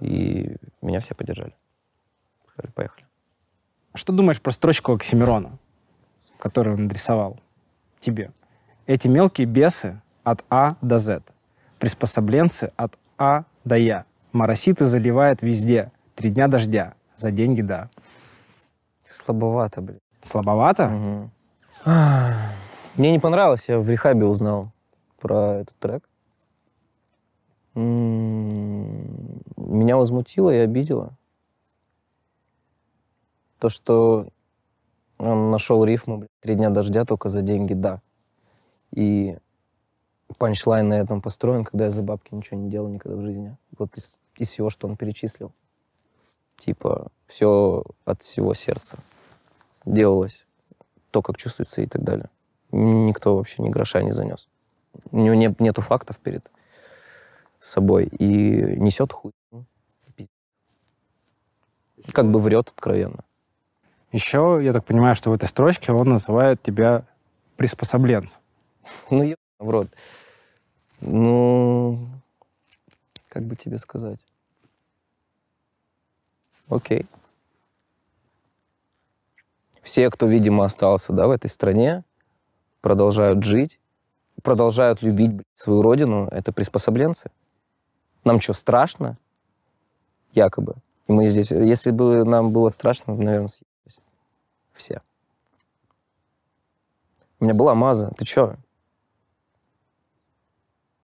И меня все поддержали. Сказали, поехали. Что думаешь про строчку Оксимирона, которую он нарисовал тебе? Эти мелкие бесы от А до З, приспособленцы от А до Я, мороситы заливает везде, три дня дождя, за деньги да. Слабовато, блин. Слабовато? Угу. Мне не понравилось, я в рехабе узнал про этот трек. М меня возмутило и обидело. То, что он нашел рифму блядь, «Три дня дождя только за деньги, да». И панчлайн на этом построен, когда я за бабки ничего не делал никогда в жизни. Вот из, из всего, что он перечислил. Типа, все от всего сердца делалось. То, как чувствуется и так далее. Никто вообще ни гроша не занес. У него не, нету фактов перед с собой и несет хуй. Ну, как бы врет откровенно. Еще, я так понимаю, что в этой строчке он называет тебя приспособленцем. Ну, я в рот. Ну, как бы тебе сказать? Окей. Все, кто, видимо, остался да, в этой стране, продолжают жить, продолжают любить свою родину. Это приспособленцы. Нам что, страшно? Якобы. И мы здесь. Если бы нам было страшно, наверное, съебались. Все. У меня была маза. Ты что?